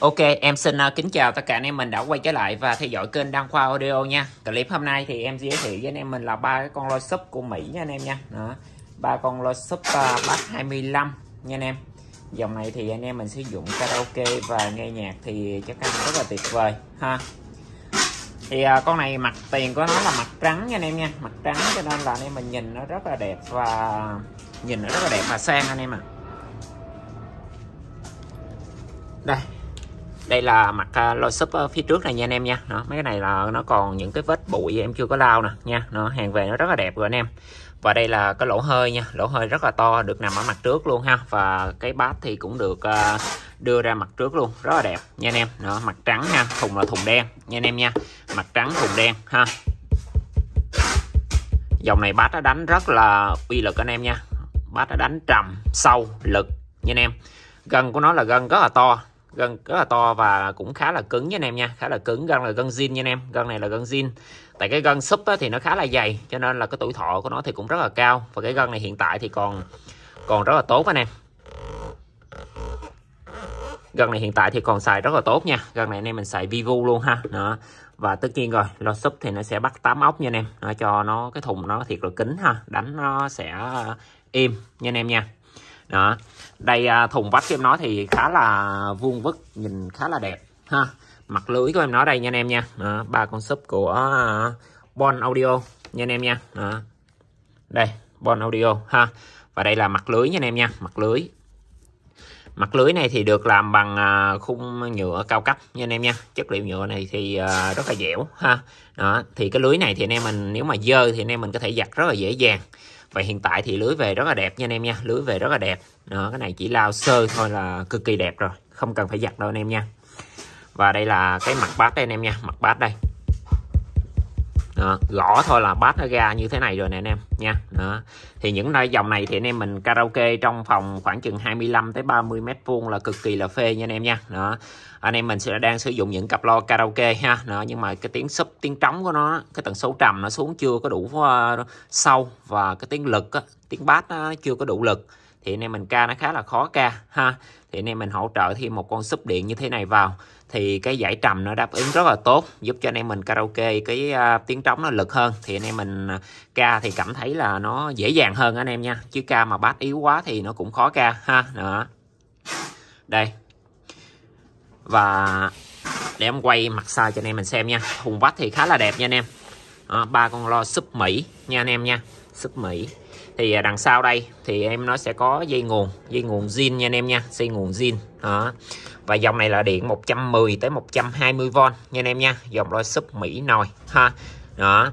Ok, em xin ờ, kính chào tất cả anh em mình đã quay trở lại và theo dõi kênh Đăng Khoa Audio nha. Clip hôm nay thì em giới thiệu với anh em mình là ba cái con loa sub của Mỹ nha anh em nha. Ba con lôi súp uh, Bass 25 nha anh em. Dòng này thì anh em mình sử dụng karaoke và nghe nhạc thì chắc chắn rất là tuyệt vời ha. Thì ờ, con này mặt tiền của nó là mặt trắng nha anh em nha, mặt trắng cho nên là anh em mình nhìn nó rất là đẹp và nhìn nó rất là đẹp và sang anh em ạ. À. Đây, đây là mặt à, lôi súp ờ, phía trước này nha anh em nha đó, mấy cái này là nó còn những cái vết bụi em chưa có lau nè nha nó hàng về nó rất là đẹp rồi anh em và đây là cái lỗ hơi nha lỗ hơi rất là to được nằm ở mặt trước luôn ha và cái bát thì cũng được à, đưa ra mặt trước luôn rất là đẹp nha anh em đó mặt trắng ha thùng là thùng đen nha anh em nha mặt trắng thùng đen ha dòng này bát nó đánh rất là uy lực anh em nha bát nó đánh trầm sâu lực nha anh em gân của nó là gân rất là to gân rất là to và cũng khá là cứng nha anh em nha khá là cứng gân là gân zin nha anh em gân này là gân zin tại cái gân súp thì nó khá là dày cho nên là cái tuổi thọ của nó thì cũng rất là cao và cái gân này hiện tại thì còn còn rất là tốt anh em gân này hiện tại thì còn xài rất là tốt nha gân này anh em mình xài vivo luôn ha đó và tất nhiên rồi lo súp thì nó sẽ bắt tám ốc nha anh em nó cho nó cái thùng nó thiệt là kính ha đánh nó sẽ im nha anh em nha đó đây à, thùng vách của em nói thì khá là vuông vức nhìn khá là đẹp ha mặt lưới của em nói đây nha anh em nha đó, ba con súp của à, Bon Audio nha anh em nha đó. đây Bon Audio ha và đây là mặt lưới nha anh em nha mặt lưới mặt lưới này thì được làm bằng à, khung nhựa cao cấp nha anh em nha chất liệu nhựa này thì rất là dẻo ha đó thì cái lưới này thì anh em mình nếu mà dơ thì anh em mình có thể giặt rất là dễ dàng và hiện tại thì lưới về rất là đẹp nha anh em nha lưới về rất là đẹp đó, cái này chỉ lao sơ thôi là cực kỳ đẹp rồi không cần phải giặt đâu anh em nha và đây là cái mặt bát đây anh em nha mặt bát đây đó, gõ thôi là bass nó ra như thế này rồi nè anh em nha đó. thì những nơi dòng này thì anh em mình karaoke trong phòng khoảng chừng 25 tới 30 mét vuông là cực kỳ là phê nha anh em nha đó anh em mình sẽ đang sử dụng những cặp lo karaoke ha đó, nhưng mà cái tiếng sub tiếng trống của nó cái tần số trầm nó xuống chưa có đủ ờ, sâu và cái tiếng lực á, tiếng bass chưa có đủ lực thì anh em mình ca nó khá là khó ca ha thì anh em mình hỗ trợ thêm một con súp điện như thế này vào thì cái giải trầm nó đáp ứng rất là tốt giúp cho anh em mình karaoke cái uh, tiếng trống nó lực hơn thì anh em mình à, ca thì cảm thấy là nó dễ dàng hơn anh em nha chứ ca mà bát yếu quá thì nó cũng khó ca ha đó đây và để em quay mặt xa cho anh em mình xem nha hùng vách thì khá là đẹp nha anh em ba con lo súp mỹ nha anh em nha súp mỹ thì à, đằng sau đây thì em nó sẽ có dây nguồn dây nguồn zin nha anh em nha dây nguồn zin đó và dòng này là điện 110 tới 120V nha anh em nha dòng loa sub Mỹ nồi ha đó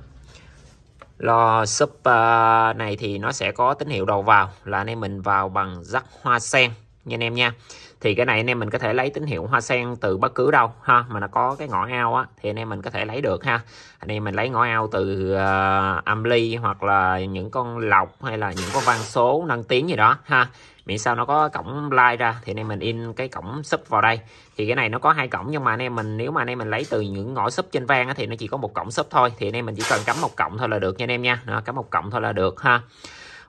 lo sub ờ, này thì nó sẽ có tín hiệu đầu vào là anh em mình vào bằng rắc hoa sen nha anh em nha thì cái này anh em mình có thể lấy tín hiệu hoa sen từ bất cứ đâu ha mà nó có cái ngõ ao á thì anh em mình có thể lấy được ha anh em mình lấy ngõ ao từ uh, âm ly hoặc là những con lọc hay là những con văn số nâng tiếng gì đó ha miễn sao nó có cổng like ra thì anh em mình in cái cổng sub vào đây thì cái này nó có hai cổng nhưng mà anh em mình nếu mà anh em mình lấy từ những ngõ sub trên vang á, thì nó chỉ có một cổng sub thôi thì anh em mình chỉ cần cắm một cổng thôi là được nha anh em nha Đó, cắm một cổng thôi là được ha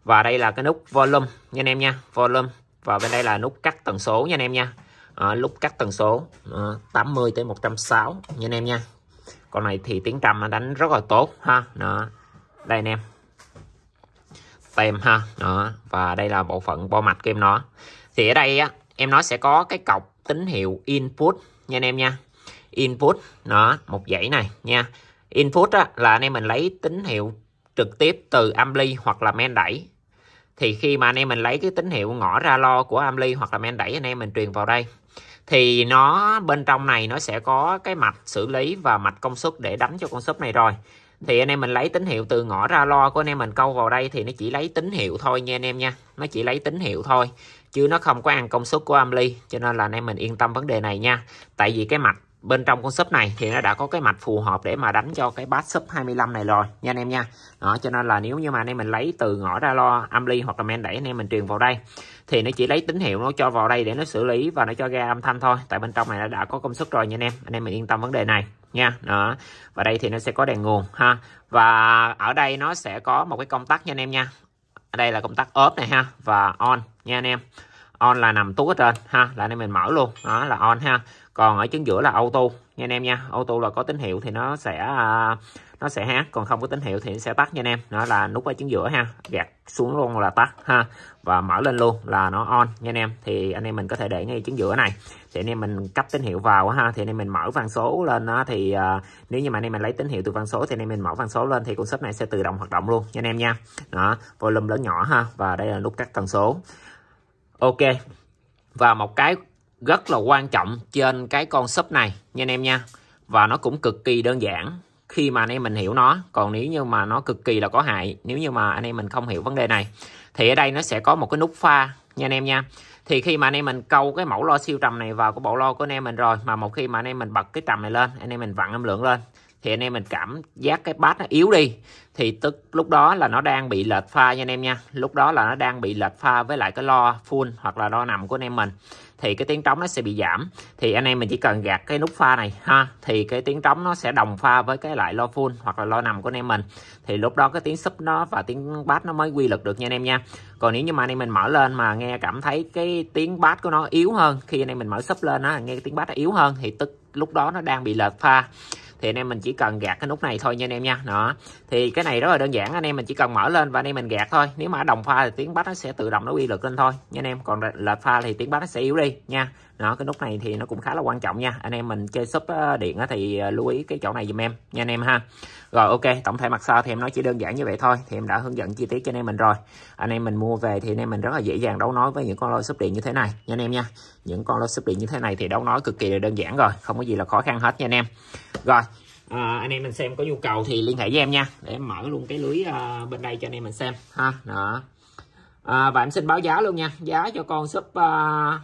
và đây là cái nút volume nha anh em nha volume và bên đây là nút cắt tần số nha anh em nha à, lúc cắt tần số à, ờ, 80 tới 160 nha anh em nha con này thì tiếng trầm đánh rất là tốt ha đó đây anh em tem ha đó và đây là bộ phận bo mạch của em nó thì ở đây á em nó sẽ có cái cọc tín hiệu input nha anh em nha input đó một dãy này nha input á, là anh em mình lấy tín hiệu trực tiếp từ ampli hoặc là men đẩy thì khi mà anh em mình lấy cái tín hiệu ngõ ra lo của amly hoặc là men đẩy anh em mình truyền vào đây thì nó bên trong này nó sẽ có cái mạch xử lý và mạch công suất để đánh cho con súp này rồi thì anh em mình lấy tín hiệu từ ngõ ra lo của anh em mình câu vào đây thì nó chỉ lấy tín hiệu thôi nha anh em nha nó chỉ lấy tín hiệu thôi chứ nó không có ăn công suất của amly cho nên là anh em mình yên tâm vấn đề này nha tại vì cái mạch bên trong con sub này thì nó đã có cái mạch phù hợp để mà đánh cho cái bass sub 25 này rồi nha anh em nha đó, cho nên là nếu như mà anh em mình lấy từ ngõ ra lo amly hoặc là men đẩy anh em mình truyền vào đây thì nó chỉ lấy tín hiệu nó cho vào đây để nó xử lý và nó cho ra âm thanh thôi tại bên trong này nó đã có công suất rồi nha anh em anh em mình yên tâm vấn đề này nha đó và đây thì nó sẽ có đèn nguồn ha và ở đây nó sẽ có một cái công tắc nha anh em nha đây là công tắc ốp này ha và on nha anh em on là nằm tuốt ở trên ha là anh em mình mở luôn đó là on ha còn ở chứng giữa là auto nha anh em nha auto là có tín hiệu thì nó sẽ à, nó sẽ hát còn không có tín hiệu thì sẽ tắt nha anh em nó là nút ở chứng giữa ha gạt xuống luôn là tắt ha và mở lên luôn là nó on nha anh em thì anh em mình có thể để ngay chứng giữa này thì anh em mình cấp tín hiệu vào ha thì anh em mình mở văn số lên á thì uh, nếu như mà anh em mình lấy tín hiệu từ văn số thì anh em mình mở văn số lên thì con shop này sẽ tự động hoạt động luôn nha anh em nha đó volume lớn nhỏ ha và đây là nút cắt tần số ok và một cái rất là quan trọng trên cái con sub này nha anh em nha và nó cũng cực kỳ đơn giản khi mà anh em mình hiểu nó còn nếu như mà nó cực kỳ là có hại nếu như mà anh em mình không hiểu vấn đề này thì ở đây nó sẽ có một cái nút pha nha anh em nha thì khi mà anh em mình câu cái mẫu lo siêu trầm này vào cái bộ lo của anh em mình rồi mà một khi mà anh em mình bật cái trầm này lên anh em mình vặn âm lượng lên thì anh em mình cảm giác cái bass nó yếu đi thì tức lúc đó là nó đang bị lệch pha nha anh em nha lúc đó là nó đang bị lệch pha với lại cái lo full hoặc là lo nằm của anh em mình thì cái tiếng trống nó sẽ bị giảm thì anh em mình chỉ cần gạt cái nút pha này ha thì cái tiếng trống nó sẽ đồng pha với cái lại lo full hoặc là lo nằm của anh em mình thì lúc đó cái tiếng sub nó và tiếng bass nó mới quy lực được nha anh em nha còn nếu như mà anh em mình mở lên mà nghe cảm thấy cái tiếng bass của nó yếu hơn khi anh em mình mở sub lên á nghe cái tiếng bass nó yếu hơn thì tức lúc đó nó đang bị lệch pha thì anh em mình chỉ cần gạt cái nút này thôi nha anh em nha đó thì cái này rất là đơn giản anh em mình chỉ cần mở lên và anh em mình gạt thôi nếu mà đồng pha thì tiếng bắt nó sẽ tự động nó uy lực lên thôi nha anh em còn lệch pha thì tiếng bắt nó sẽ yếu đi nha đó cái nút này thì nó cũng khá là quan trọng nha anh em mình chơi súp ờ, điện thì ờ, lưu ý cái chỗ này dùm em nha anh em ha rồi ok tổng thể mặt sau thì em nói chỉ đơn giản như vậy thôi thì em đã hướng dẫn chi tiết cho anh em mình rồi anh em mình mua về thì anh em mình rất là dễ dàng đấu nói với những con lôi súp điện như thế này nha anh em nha những con lôi súp điện như thế này thì đấu nói cực kỳ là đơn giản rồi không có gì là khó khăn hết nha anh em rồi à, anh em mình xem có nhu cầu thì liên hệ với em nha để em mở luôn cái lưới à, bên đây cho anh em mình xem ha đó à, và em xin báo giá luôn nha giá cho con súp à,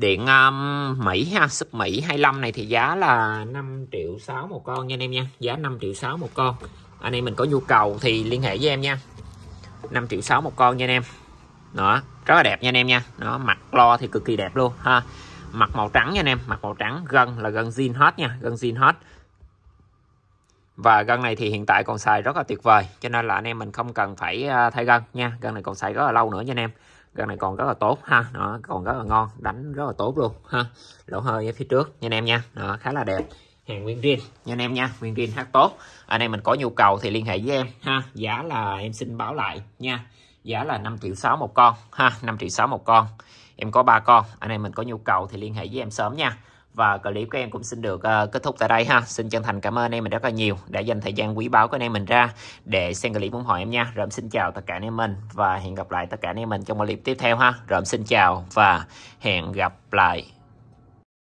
Điện um, Mỹ ha, súp Mỹ 25 này thì giá là 5 triệu 6 một con nha anh em nha. Giá 5 triệu 6 một con. Anh em mình có nhu cầu thì liên hệ với em nha. 5 triệu 6 một con nha anh em. Đó, rất là đẹp nha anh em nha. Nó mặt lo thì cực kỳ đẹp luôn ha. Mặt màu trắng nha anh em, mặt màu trắng, gân là gân zin hết nha, gân zin hết. Và gân này thì hiện tại còn xài rất là tuyệt vời, cho nên là anh em mình không cần phải à, thay gân nha. Gân này còn xài rất là lâu nữa nha anh em con này còn rất là tốt ha nó còn rất là ngon đánh rất là tốt luôn ha lỗ hơi ở phía trước nha anh em nha nó khá là đẹp hàng nguyên riêng nha anh em nha nguyên riêng hát tốt anh em mình có nhu cầu thì liên hệ với em ha giá là em xin báo lại nha giá là 5 triệu 6 một con ha 5 triệu 6 một con em có ba con anh em mình có nhu cầu thì liên hệ với em sớm nha và clip của em cũng xin được ờ, kết thúc tại đây ha xin chân thành cảm ơn em mình rất là nhiều đã dành thời gian quý báu của anh em mình ra để xem clip ủng hộ em nha rồi em xin chào tất cả anh em mình và hẹn gặp lại tất cả anh em mình trong clip tiếp theo ha rồi em xin chào và hẹn gặp lại